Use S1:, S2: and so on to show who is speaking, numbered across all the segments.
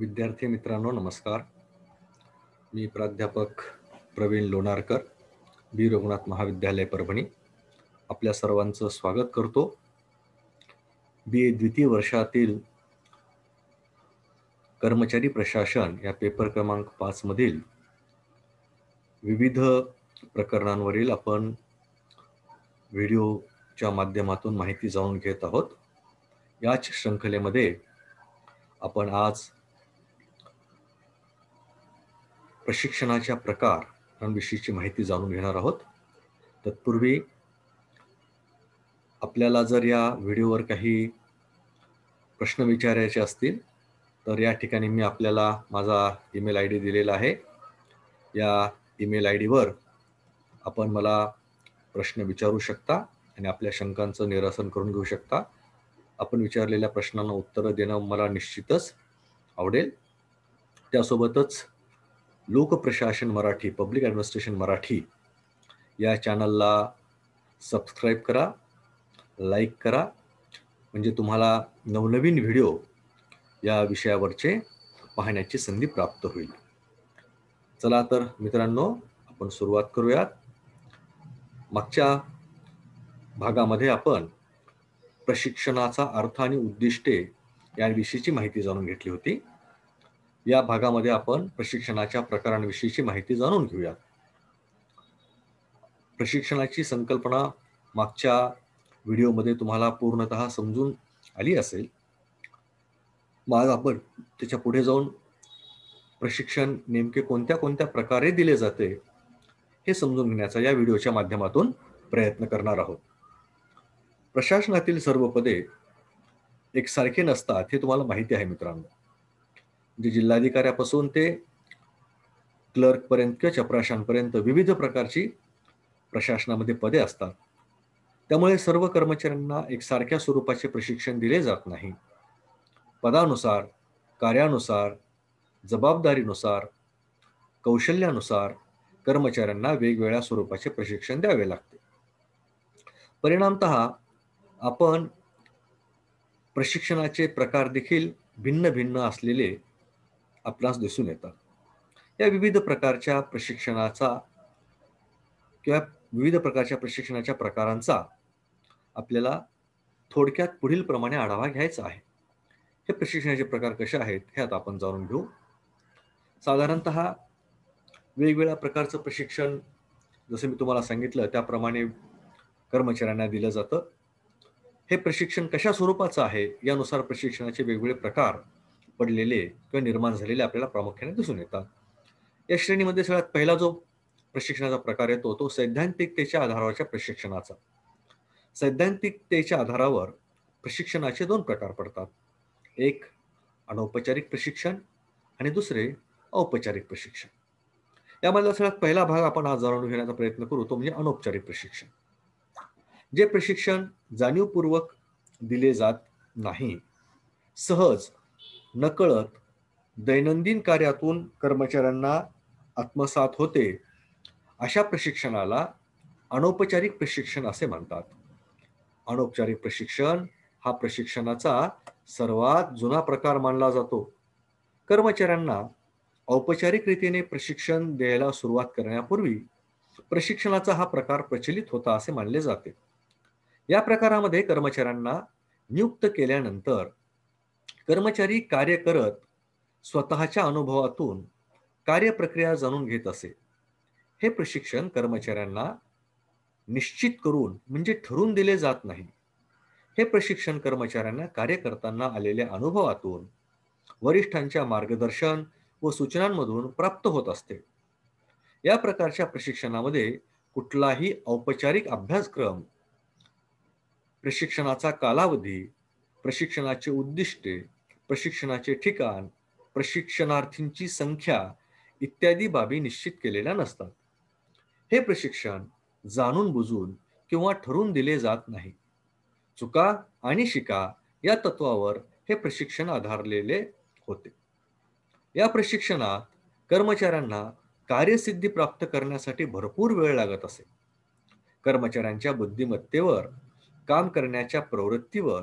S1: विद्यार्थी मित्रांनो नमस्कार मी प्राध्यापक प्रवीण लोणारकर बी रघुनाथ महाविद्यालय परभणी आपल्या सर्वांचं स्वागत करतो बी ए द्वितीय वर्षातील कर्मचारी प्रशासन या पेपर क्रमांक पाचमधील विविध प्रकरणांवरील आपण व्हिडिओच्या माध्यमातून माहिती जाणून घेत आहोत याच श्रंखलेमध्ये आपण आज प्रशिक्षणाच्या प्रकारांविषयीची माहिती जाणून घेणार आहोत तत्पूर्वी आपल्याला जर या व्हिडिओवर काही प्रश्न विचारायचे असतील तर या ठिकाणी मी आपल्याला माझा ईमेल आय डी दिलेला आहे या ईमेल आय डीवर आपण मला प्रश्न विचारू शकता आणि आपल्या शंकांचं निरासन करून घेऊ शकता आपण विचारलेल्या प्रश्नांना उत्तरं देणं मला निश्चितच आवडेल त्यासोबतच लोकप्रशासन मराठी पब्लिक ॲडमिनिस्ट्रेशन मराठी या चॅनलला सबस्क्राईब करा लाईक करा म्हणजे तुम्हाला नवनवीन व्हिडिओ या विषयावरचे पाहण्याची संधी प्राप्त होईल चला तर मित्रांनो आपण सुरुवात करूयात मागच्या भागामध्ये आपण प्रशिक्षणाचा अर्थ आणि उद्दिष्टे याविषयीची माहिती जाणून घेतली होती या भागामध्ये आपण प्रशिक्षणाच्या प्रकारांविषयीची माहिती जाणून घेऊया प्रशिक्षणाची संकल्पना मागच्या व्हिडिओमध्ये तुम्हाला पूर्णत समजून आली असेल मग आपण त्याच्या पुढे जाऊन प्रशिक्षण नेमके कोणत्या कोणत्या प्रकारे दिले जाते हे समजून घेण्याचा या व्हिडिओच्या माध्यमातून प्रयत्न करणार आहोत प्रशासनातील सर्व पदे एकसारखे नसतात हे तुम्हाला माहिती आहे मित्रांनो म्हणजे जिल्हाधिकाऱ्यापासून ते क्लर्कपर्यंत किंवा चपराशांपर्यंत विविध प्रकारची प्रशासनामध्ये पदे असतात त्यामुळे सर्व कर्मचाऱ्यांना एक सारख्या स्वरूपाचे प्रशिक्षण दिले जात नाही पदानुसार कार्यानुसार जबाबदारीनुसार कौशल्यानुसार कर्मचाऱ्यांना वेगवेगळ्या स्वरूपाचे प्रशिक्षण द्यावे लागते परिणामत आपण प्रशिक्षणाचे प्रकार देखील भिन्न भिन्न असलेले आपणास दिसून येतात या विविध प्रकारच्या प्रशिक्षणाचा किंवा विविध प्रकारच्या प्रशिक्षणाच्या प्रकारांचा आपल्याला थोडक्यात पुढील प्रमाणे आढावा घ्यायचा आहे हे प्रशिक्षणाचे प्रकार कसे आहेत हे आता आपण जाणून घेऊ साधारणत वेगवेगळ्या प्रकारचं प्रशिक्षण जसं मी तुम्हाला सांगितलं त्याप्रमाणे कर्मचाऱ्यांना दिलं जातं हे प्रशिक्षण कशा स्वरूपाचं आहे यानुसार प्रशिक्षणाचे वेगवेगळे प्रकार पडलेले किंवा निर्माण झालेले आपल्याला प्रामुख्याने दिसून येतात या श्रेणीमध्ये सगळ्यात पहिला जो प्रशिक्षणाचा प्रकार येतो तो सैद्धांतिकतेच्या आधारावरच्या प्रशिक्षणाचा सैद्धांतिकतेच्या आधारावर प्रशिक्षणाचे दोन प्रकार पडतात एक अनौपचारिक प्रशिक्षण आणि दुसरे औपचारिक प्रशिक्षण यामधला सगळ्यात पहिला भाग आपण आज जाणून घेण्याचा प्रयत्न करू तो म्हणजे अनौपचारिक प्रशिक्षण जे प्रशिक्षण जाणीवपूर्वक दिले जात नाही सहज नकळत दैनंदिन कार्यातून कर्मचाऱ्यांना आत्मसात होते अशा प्रशिक्षणाला अनौपचारिक प्रशिक्षण असे म्हणतात अनौपचारिक प्रशिक्षण हा प्रशिक्षणाचा सर्वात जुना प्रकार मानला जातो कर्मचाऱ्यांना औपचारिक रीतीने प्रशिक्षण द्यायला सुरुवात करण्यापूर्वी प्रशिक्षणाचा हा प्रकार प्रचलित होता असे मानले जाते या प्रकारामध्ये कर्मचाऱ्यांना नियुक्त केल्यानंतर कर्मचारी कार्य करत स्वतःच्या अनुभवातून कार्यप्रक्रिया जाणून घेत असे हे प्रशिक्षण कर्मचाऱ्यांना निश्चित करून म्हणजे ठरून दिले जात नाही हे प्रशिक्षण कर्मचाऱ्यांना कार्य करताना आलेल्या अनुभवातून वरिष्ठांच्या मार्गदर्शन व सूचनांमधून प्राप्त होत असते या प्रकारच्या प्रशिक्षणामध्ये कुठलाही औपचारिक अभ्यासक्रम प्रशिक्षणाचा कालावधी प्रशिक्षणाचे उद्दिष्टे प्रशिक्षणाचे ठिकाण प्रशिक्षणार्थींची संख्या इत्यादी बाबी निश्चित केलेल्या नसतात हे प्रशिक्षण जाणून बुजून किंवा ठरून दिले जात नाही चुका आणि शिका या तत्वावर हे प्रशिक्षण आधारलेले होते या प्रशिक्षणात कर्मचाऱ्यांना कार्यसिद्धी प्राप्त करण्यासाठी भरपूर वेळ लागत असे कर्मचाऱ्यांच्या बुद्धिमत्तेवर काम करण्याच्या प्रवृत्तीवर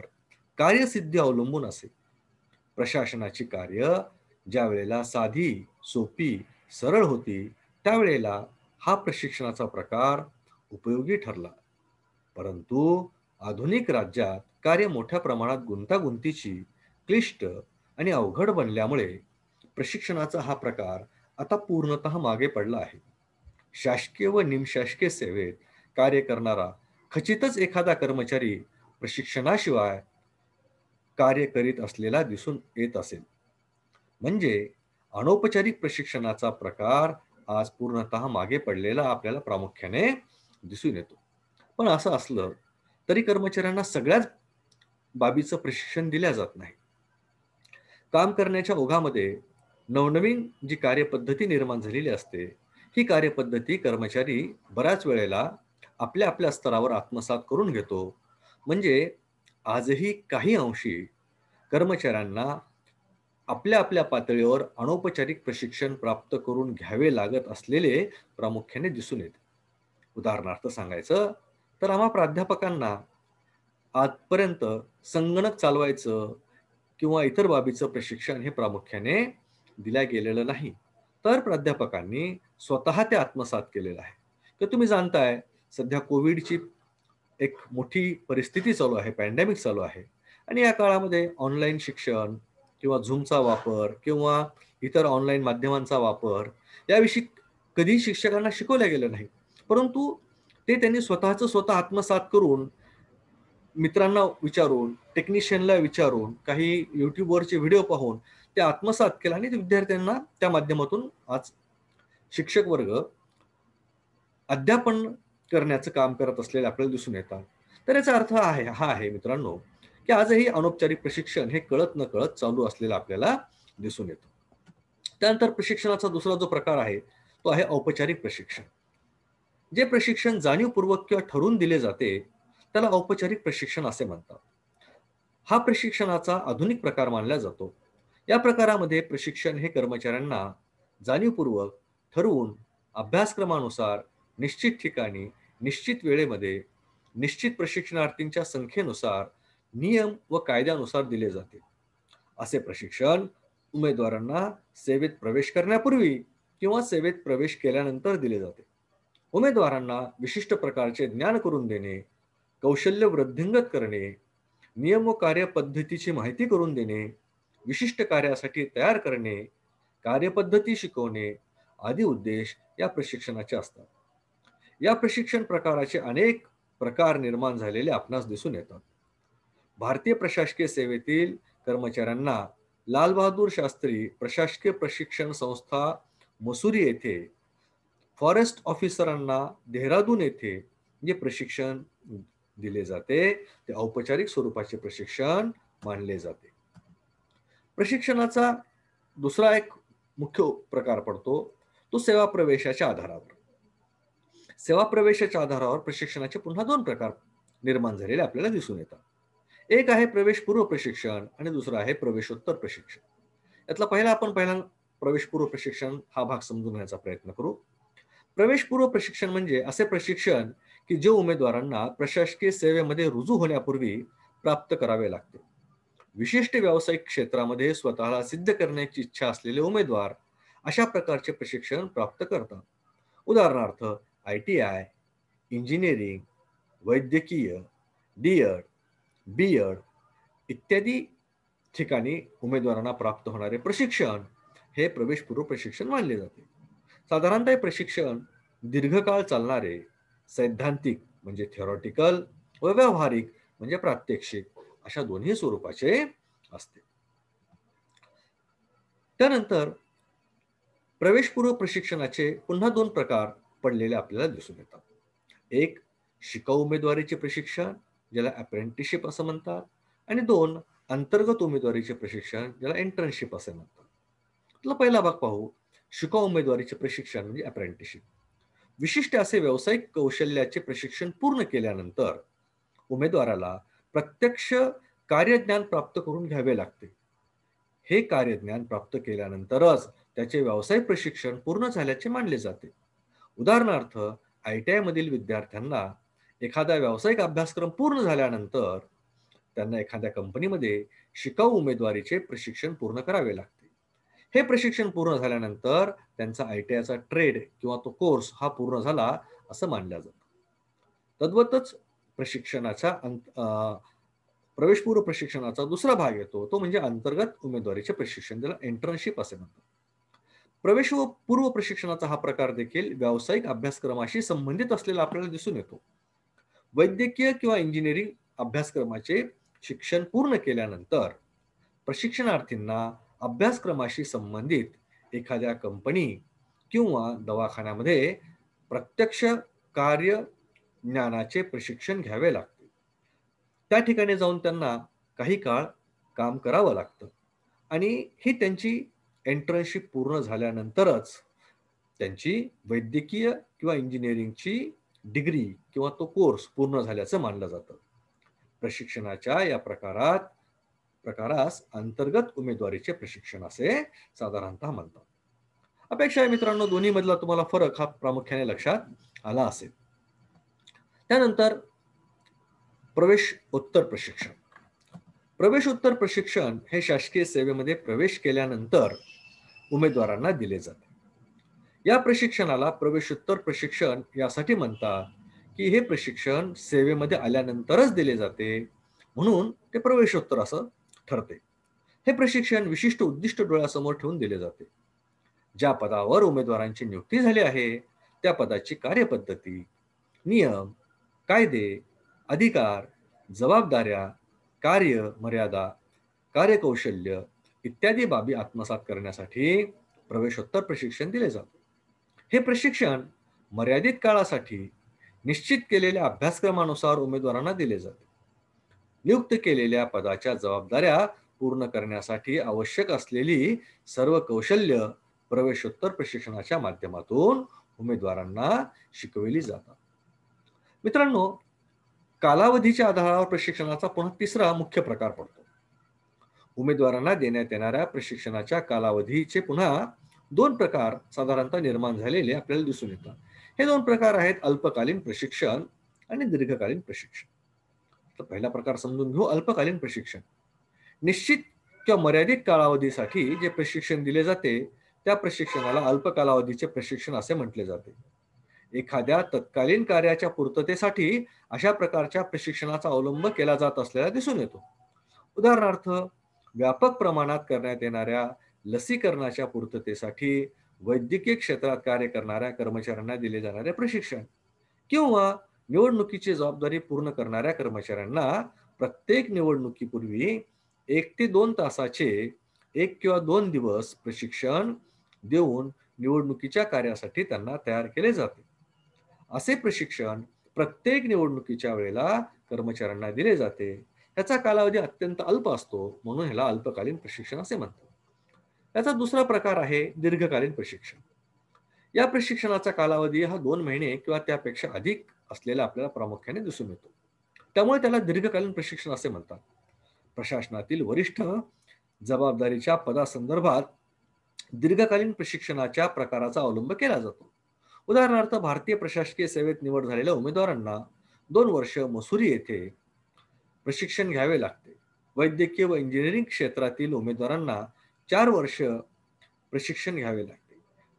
S1: कार्यसिद्धी अवलंबून असे प्रशासनाची कार्य ज्या वेळेला साधी सोपी सरळ होती त्यावेळेला हा प्रशिक्षणाचा प्रकार उपयोगी ठरला परंतु आधुनिक राज्यात कार्य मोठ्या प्रमाणात गुंतागुंतीची क्लिष्ट आणि अवघड बनल्यामुळे प्रशिक्षणाचा हा प्रकार आता पूर्णत मागे पडला आहे शासकीय व निमशासकीय सेवेत कार्य करणारा खचितच एखादा कर्मचारी प्रशिक्षणाशिवाय कार्य करीत असलेला दिसून येत असेल म्हणजे अनौपचारिक प्रशिक्षणाचा प्रकार आज पूर्णतः मागे पडलेला आपल्याला प्रामुख्याने दिसून येतो पण असं असलं तरी कर्मचाऱ्यांना सगळ्याच बाबीचं प्रशिक्षण दिल्या जात नाही काम करण्याच्या ओघामध्ये नवनवीन जी कार्यपद्धती निर्माण झालेली असते ही कार्यपद्धती कर्मचारी बऱ्याच वेळेला आपल्या आपल्या स्तरावर आत्मसात करून घेतो म्हणजे आजही काही अंशी कर्मचाऱ्यांना आपल्या आपल्या पातळीवर अनौपचारिक प्रशिक्षण प्राप्त करून घ्यावे लागत असलेले प्रामुख्याने दिसून येते उदाहरणार्थ सांगायचं तर आम्हा प्राध्यापकांना आजपर्यंत संगणक चालवायचं किंवा इतर बाबीचं प्रशिक्षण हे प्रामुख्याने दिल्या गेलेलं नाही तर प्राध्यापकांनी स्वतः ते आत्मसात केलेलं आहे तर तुम्ही जाणताय सध्या कोविडची एक मोठी परिस्थिती चालू आहे पॅन्डेमिक चालू आहे आणि या काळामध्ये ऑनलाईन शिक्षण किंवा झूमचा वापर किंवा इतर ऑनलाईन माध्यमांचा वापर याविषयी कधी शिक्षकांना शिकवल्या गेलं नाही परंतु ते त्यांनी स्वतःचं स्वतः आत्मसात करून मित्रांना विचारून टेक्निशियनला विचारून काही युट्यूबवरचे व्हिडिओ पाहून ते आत्मसात केला आणि विद्यार्थ्यांना त्या माध्यमातून आज शिक्षक वर्ग अध्यापन करण्याचं काम करत असलेले आपल्याला दिसून येतात तर याचा अर्थ आहे हा आहे मित्रांनो की आजही अनौपचारिक प्रशिक्षण हे कळत न कळत चालू असलेलं आपल्याला दिसून येतो त्यानंतर प्रशिक्षणाचा दुसरा जो प्रकार आहे तो आहे औपचारिक प्रशिक्षण जे प्रशिक्षण जाणीवपूर्वक किंवा ठरवून दिले जाते त्याला औपचारिक प्रशिक्षण असे म्हणतात हा प्रशिक्षणाचा आधुनिक प्रकार मानला जातो या प्रकारामध्ये प्रशिक्षण हे कर्मचाऱ्यांना जाणीवपूर्वक ठरवून अभ्यासक्रमानुसार निश्चित ठिकाणी निश्चित वेळेमध्ये निश्चित प्रशिक्षणार्थींच्या संख्येनुसार नियम व कायद्यानुसार दिले जाते असे प्रशिक्षण उमेदवारांना सेवेत प्रवेश करण्यापूर्वी किंवा सेवेत प्रवेश केल्यानंतर दिले जाते उमेदवारांना विशिष्ट प्रकारचे ज्ञान करून देणे कौशल्य वृद्धिंगत करणे नियम व कार्यपद्धतीची माहिती करून देणे विशिष्ट कार्यासाठी तयार करणे कार्यपद्धती शिकवणे आदी उद्देश या प्रशिक्षणाचे असतात या प्रशिक्षण प्रकाराचे अनेक प्रकार निर्माण झालेले आपणास दिसून येतात भारतीय प्रशासकीय सेवेतील कर्मचाऱ्यांना लालबहादूर शास्त्री प्रशासकीय प्रशिक्षण संस्था मसुरी येथे फॉरेस्ट ऑफिसरांना देहरादून येथे जे प्रशिक्षण दिले जाते ते औपचारिक स्वरूपाचे प्रशिक्षण मानले जाते प्रशिक्षणाचा दुसरा एक मुख्य प्रकार पडतो तो सेवा प्रवेशाच्या आधारावर सेवा प्रवेशाच्या आधारावर प्रशिक्षणाचे पुन्हा दोन प्रकार निर्माण झालेले आपल्याला दिसून येतात एक आहे प्रवेशपूर्व प्रशिक्षण आणि दुसरं आहे प्रवेशोत्तर प्रशिक्षण यातला पहिला आपण पहिला पूर्व प्रशिक्षण हा भाग समजून घेण्याचा प्रयत्न करू प्रवेशपूर्व प्रशिक्षण म्हणजे असे प्रशिक्षण की जे उमेदवारांना प्रशासकीय सेवेमध्ये रुजू होण्यापूर्वी प्राप्त करावे लागते विशिष्ट व्यावसायिक क्षेत्रामध्ये स्वतःला सिद्ध करण्याची इच्छा असलेले उमेदवार अशा प्रकारचे प्रशिक्षण प्राप्त करतात उदाहरणार्थ आय टी आय इंजिनिअरिंग वैद्यकीय डी एड बी एड इत्यादी ठिकाणी उमेदवारांना प्राप्त होणारे प्रशिक्षण हे प्रवेशपूर्व प्रशिक्षण मानले जाते साधारणतः हे प्रशिक्षण दीर्घकाळ चालणारे सैद्धांतिक म्हणजे थिअरॉटिकल व व्यावहारिक म्हणजे प्रात्यक्षिक अशा दोन्ही स्वरूपाचे असते त्यानंतर प्रवेशपूर्व प्रशिक्षणाचे पुन्हा दोन प्रकार पडलेले आपल्याला दिसून येतात एक शिकाऊ उमेदवारीचे प्रशिक्षण ज्याला अप्रेंटिसशिप असं म्हणतात आणि दोन अंतर्गत उमेदवारीचे प्रशिक्षण ज्याला इंटर्नशिप असे म्हणतात आपला पहिला भाग पाहू शिकाऊ उमेदवारीचे प्रशिक्षण म्हणजे अप्रेंटिसशिप विशिष्ट असे व्यावसायिक कौशल्याचे प्रशिक्षण पूर्ण केल्यानंतर उमेदवाराला प्रत्यक्ष कार्यज्ञान प्राप्त करून घ्यावे लागते हे कार्यज्ञान प्राप्त केल्यानंतरच त्याचे व्यावसायिक प्रशिक्षण पूर्ण झाल्याचे मानले जाते उदाहरणार्थ आय टी आयमधील विद्यार्थ्यांना एखादा व्यावसायिक अभ्यासक्रम पूर्ण झाल्यानंतर त्यांना एखाद्या कंपनीमध्ये शिकाऊ उमेदवारीचे प्रशिक्षण पूर्ण करावे लागते हे प्रशिक्षण पूर्ण झाल्यानंतर त्यांचा आय टी आयचा ट्रेड किंवा तो कोर्स हा पूर्ण झाला असं मानला जातं तद्वतच प्रशिक्षणाचा प्रवेशपूर्व प्रशिक्षणाचा दुसरा भाग येतो तो म्हणजे अंतर्गत उमेदवारीचे प्रशिक्षण ज्याला इंटर्नशिप असे म्हणतात प्रवेश व पूर्व प्रशिक्षणाचा हा प्रकार देखील व्यावसायिक अभ्यासक्रमाशी संबंधित असलेला आपल्याला दिसून येतो वैद्यकीय किंवा इंजिनिअरिंग अभ्यासक्रमाचे शिक्षण पूर्ण केल्यानंतर प्रशिक्षणार्थींना अभ्यासक्रमाशी संबंधित एखाद्या कंपनी किंवा दवाखान्यामध्ये प्रत्यक्ष कार्य ज्ञानाचे प्रशिक्षण घ्यावे लागते त्या ठिकाणी जाऊन त्यांना काही काळ काम करावं लागतं आणि ही त्यांची एंट्रन्सशिप पूर्ण झाल्यानंतरच त्यांची वैद्यकीय किंवा इंजिनिअरिंगची डिग्री किंवा तो कोर्स पूर्ण झाल्याचं मानलं जातं प्रशिक्षणाच्या या प्रकारात प्रकारास अंतर्गत उमेदवारीचे प्रशिक्षण असे साधारणतः म्हणतात अपेक्षा आहे मित्रांनो दोन्ही मधला तुम्हाला फरक हा प्रामुख्याने लक्षात आला असेल त्यानंतर प्रवेश उत्तर प्रशिक्षण प्रवेशोत्तर प्रशिक्षण हे शासकीय सेवेमध्ये प्रवेश केल्यानंतर उमेदवारांना दिले जाते या प्रशिक्षणाला प्रवेशोत्तर प्रशिक्षण यासाठी म्हणतात की हे प्रशिक्षण सेवेमध्ये आल्यानंतरच दिले जाते म्हणून ते प्रवेशोत्तर असं ठरते हे प्रशिक्षण विशिष्ट उद्दिष्ट डोळ्यासमोर ठेवून दिले जाते ज्या पदावर उमेदवारांची नियुक्ती झाली आहे त्या पदाची कार्यपद्धती नियम कायदे अधिकार जबाबदाऱ्या कार्य मर्यादा कार्यकौशल्य इत्यादी बाबी आत्मसात करण्यासाठी प्रवेशोत्तर प्रशिक्षण दिले जाते हे प्रशिक्षण मर्यादित काळासाठी निश्चित केलेल्या अभ्यासक्रमानुसार उमेदवारांना दिले जाते नियुक्त केलेल्या पदाच्या जबाबदाऱ्या पूर्ण करण्यासाठी आवश्यक असलेली सर्व कौशल्य प्रवेशोत्तर प्रशिक्षणाच्या माध्यमातून उमेदवारांना शिकविली जातात मित्रांनो कालावधीच्या आधारावर प्रशिक्षणाचा पुन्हा तिसरा मुख्य प्रकार पडतो उमेदवारांना देण्यात येणाऱ्या प्रशिक्षणाच्या कालावधीचे पुन्हा दोन प्रकार साधारणतः निर्माण झालेले आपल्याला दिसून येतात हे दोन प्रकार आहेत अल्पकालीन प्रशिक्षण आणि दीर्घकालीन प्रशिक्षण तर पहिला प्रकार समजून घेऊ अल्पकालीन प्रशिक्षण निश्चित किंवा मर्यादित कालावधीसाठी जे प्रशिक्षण दिले जाते त्या प्रशिक्षणाला अल्प कालावधीचे प्रशिक्षण असे म्हटले जाते एखाद्या तत्कालीन कार्याच्या पूर्ततेसाठी अशा प्रकारच्या प्रशिक्षणाचा अवलंब केला जात असलेला दिसून येतो उदाहरणार्थ व्यापक प्रमाणात करण्यात येणाऱ्या लसीकरणाच्या पूर्ततेसाठी वैद्यकीय क्षेत्रात कार्य करणाऱ्या कर्मचाऱ्यांना दिले जाणारे प्रशिक्षण किंवा निवडणुकीची जबाबदारी पूर्ण करणाऱ्या कर्मचाऱ्यांना प्रत्येक निवडणुकीपूर्वी एक ते दोन तासाचे एक किंवा दोन दिवस प्रशिक्षण देऊन निवडणुकीच्या कार्यासाठी त्यांना तयार केले जाते असे प्रशिक्षण प्रत्येक निवडणुकीच्या वेळेला कर्मचाऱ्यांना दिले जाते याचा कालावधी अत्यंत अल्प असतो म्हणून ह्याला अल्पकालीन प्रशिक्षण असे म्हणतात याचा दुसरा प्रकार आहे दीर्घकालीन प्रशिक्षण या प्रशिक्षणाचा कालावधी हा दोन महिने किंवा त्यापेक्षा अधिक असलेला आपल्याला प्रामुख्याने दिसून येतो त्यामुळे त्याला दीर्घकालीन प्रशिक्षण असे म्हणतात प्रशासनातील वरिष्ठ जबाबदारीच्या पदासंदर्भात दीर्घकालीन प्रशिक्षणाच्या प्रकाराचा अवलंब केला जातो उदाहरणार्थ भारतीय प्रशासकीय सेवेत निवड झालेल्या उमेदवारांना दोन वर्ष मसुरी येथे प्रशिक्षण घ्यावे लागते वैद्यकीय व इंजिनिअरिंग क्षेत्रातील उमेदवारांना चार वर्ष प्रशिक्षण घ्यावे लागते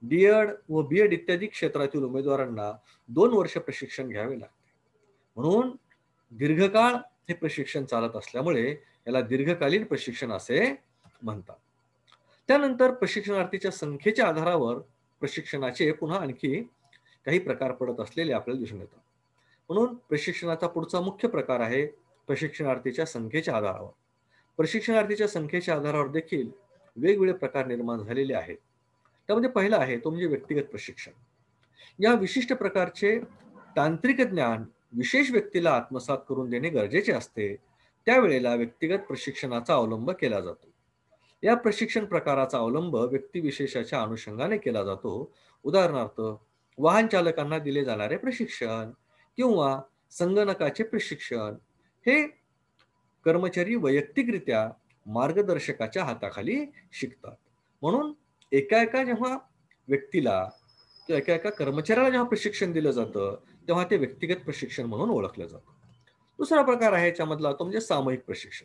S1: डीएड व बी एड इत्यादी क्षेत्रातील उमेदवारांना दोन वर्ष प्रशिक्षण घ्यावे लागते म्हणून दीर्घकाळ हे प्रशिक्षण चालत असल्यामुळे याला दीर्घकालीन प्रशिक्षण असे म्हणतात त्यानंतर प्रशिक्षणार्थीच्या संख्येच्या आधारावर प्रशिक्षणाचे पुन्हा आणखी काही प्रकार पडत असलेले आपल्याला दिसून येतात म्हणून प्रशिक्षणाचा पुढचा मुख्य प्रकार आहे प्रशिक्षणार्थीच्या संख्येच्या आधारावर प्रशिक्षणार्थीच्या संख्येच्या आधारावर देखील वेगवेगळे प्रकार निर्माण झालेले आहेत त्यामध्ये पहिला आहे तो म्हणजे व्यक्तिगत प्रशिक्षण या विशिष्ट प्रकारचे तांत्रिक ज्ञान विशेष व्यक्तीला आत्मसात करून देणे गरजेचे असते त्यावेळेला व्यक्तिगत प्रशिक्षणाचा अवलंब केला जातो या प्रशिक्षण प्रकाराचा अवलंब व्यक्तिविशेषाच्या अनुषंगाने केला जातो उदाहरणार्थ वाहन चालकांना दिले जाणारे प्रशिक्षण किंवा संगणकाचे प्रशिक्षण हे कर्मचारी वैयक्तिकरित्या मार्गदर्शकाच्या हाताखाली शिकतात म्हणून एका एका जेव्हा व्यक्तीला किंवा एका एका कर्मचाऱ्याला जेव्हा प्रशिक्षण दिलं जातं तेव्हा ते व्यक्तिगत प्रशिक्षण म्हणून ओळखलं जातं दुसरा प्रकार आहे याच्यामधला तो म्हणजे सामूहिक प्रशिक्षण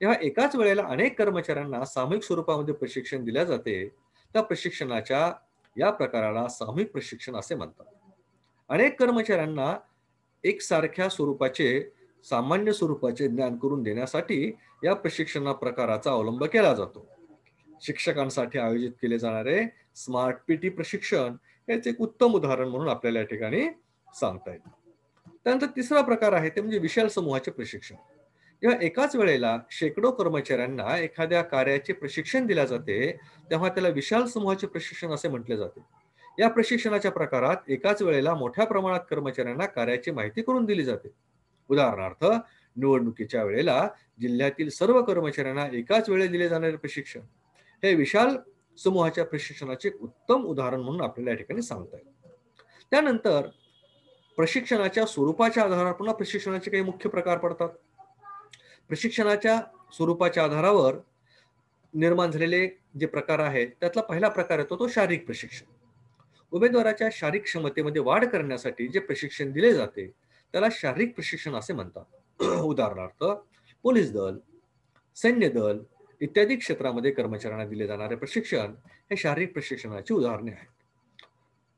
S1: जेव्हा एकाच वेळेला अनेक कर्मचाऱ्यांना सामूहिक स्वरूपामध्ये प्रशिक्षण दिल्या जाते त्या प्रशिक्षणाच्या या प्रकाराला सामूहिक प्रशिक्षण असे म्हणतात अनेक कर्मचाऱ्यांना एकसारख्या स्वरूपाचे सामान्य स्वरूपाचे ज्ञान करून देण्यासाठी या प्रशिक्षणा प्रकाराचा अवलंब केला जातो शिक्षकांसाठी आयोजित केले जाणारे स्मार्ट पीटी प्रशिक्षण याचे एक उत्तम उदाहरण म्हणून आपल्याला या ठिकाणी सांगता येईल त्यानंतर तिसरा प्रकार आहे ते म्हणजे विशाल समूहाचे प्रशिक्षण जेव्हा एकाच वेळेला शेकडो कर्मचाऱ्यांना एखाद्या कार्याचे प्रशिक्षण दिले जाते तेव्हा त्याला विशाल समूहाचे प्रशिक्षण असे म्हटले जाते या प्रशिक्षणाच्या प्रकारात एकाच वेळेला मोठ्या प्रमाणात कर्मचाऱ्यांना कार्याची माहिती करून दिली जाते उदाहरणार्थ निवडणुकीच्या वेळेला जिल्ह्यातील सर्व कर्मचाऱ्यांना एकाच वेळेला दिले जाणारे प्रशिक्षण हे विशाल समूहाच्या प्रशिक्षणाचे उत्तम उदाहरण म्हणून आपल्याला या ठिकाणी सांगता येईल त्यानंतर प्रशिक्षणाच्या स्वरूपाच्या आधारावर पुन्हा प्रशिक्षणाचे काही मुख्य प्रकार पडतात प्रशिक्षणाच्या स्वरूपाच्या आधारावर निर्माण झालेले जे प्रकार आहेत त्यातला पहिला प्रकार येतो तो शारीरिक प्रशिक्षण उमेदवाराच्या शारीरिक क्षमतेमध्ये वाढ करण्यासाठी जे प्रशिक्षण दिले जाते त्याला शारीरिक प्रशिक्षण असे म्हणतात उदाहरणार्थ पोलीस दल सैन्य दल इत्यादी क्षेत्रामध्ये कर्मचाऱ्यांना दिले जाणारे प्रशिक्षण हे शारीरिक प्रशिक्षणाची उदाहरणे आहेत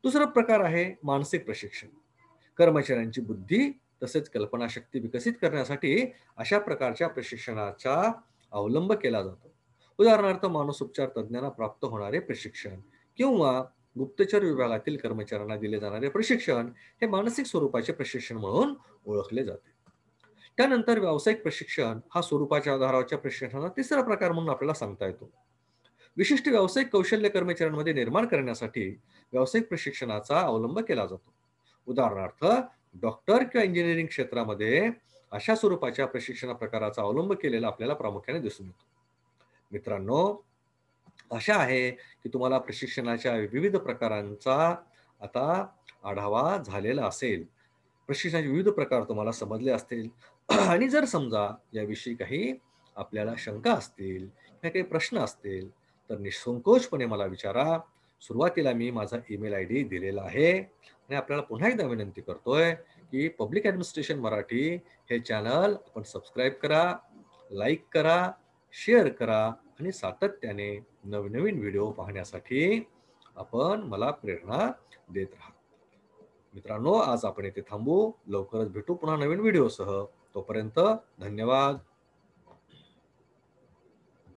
S1: दुसरा प्रकार आहे मानसिक प्रशिक्षण कर्मचाऱ्यांची बुद्धी तसेच कल्पनाशक्ती विकसित करण्यासाठी अशा प्रकारच्या प्रशिक्षणाचा अवलंब केला जातो उदाहरणार्थ मानसोपचार तज्ञांना प्राप्त होणारे प्रशिक्षण किंवा गुप्तचर विभागातील कर्मचाऱ्यांना दिले जाणारे प्रशिक्षण हे मानसिक स्वरूपाचे प्रशिक्षण म्हणून ओळखले जाते त्यानंतर व्यावसायिक प्रशिक्षण हा स्वरूपाच्या आधारावरच्या प्रशिक्षणाचा तिसरा प्रकार म्हणून आपल्याला सांगता येतो विशिष्ट व्यावसायिक कौशल्य कर्मचाऱ्यांमध्ये निर्माण करण्यासाठी व्यावसायिक प्रशिक्षणाचा अवलंब केला जातो उदाहरणार्थ डॉक्टर किंवा इंजिनिअरिंग क्षेत्रामध्ये अशा स्वरूपाच्या प्रशिक्षण प्रकाराचा अवलंब केलेला आपल्याला प्रामुख्याने दिसून येतो मित्रांनो आशा आहे की तुम्हाला प्रशिक्षणाच्या विविध प्रकारांचा आता आढावा झालेला असेल प्रशिक्षणाचे विविध प्रकार तुम्हाला समजले असतील आणि जर समजा याविषयी काही आपल्याला शंका असतील किंवा काही प्रश्न असतील तर निसंकोचपणे मला विचारा सुरुवातीला मी माझा ईमेल आय डी दिलेला आहे आणि आपल्याला पुन्हा एकदा विनंती करतोय की पब्लिक ॲडमिनिस्ट्रेशन मराठी हे चॅनल आपण सबस्क्राईब करा लाईक करा शेअर करा आणि सातत्याने नवनवीन व्हिडिओ पाहण्यासाठी आपण मला प्रेरणा देत राहा मित्रांनो आज आपण इथे थांबू लवकरच भेटू पुन्हा नवीन व्हिडिओसह तोपर्यंत धन्यवाद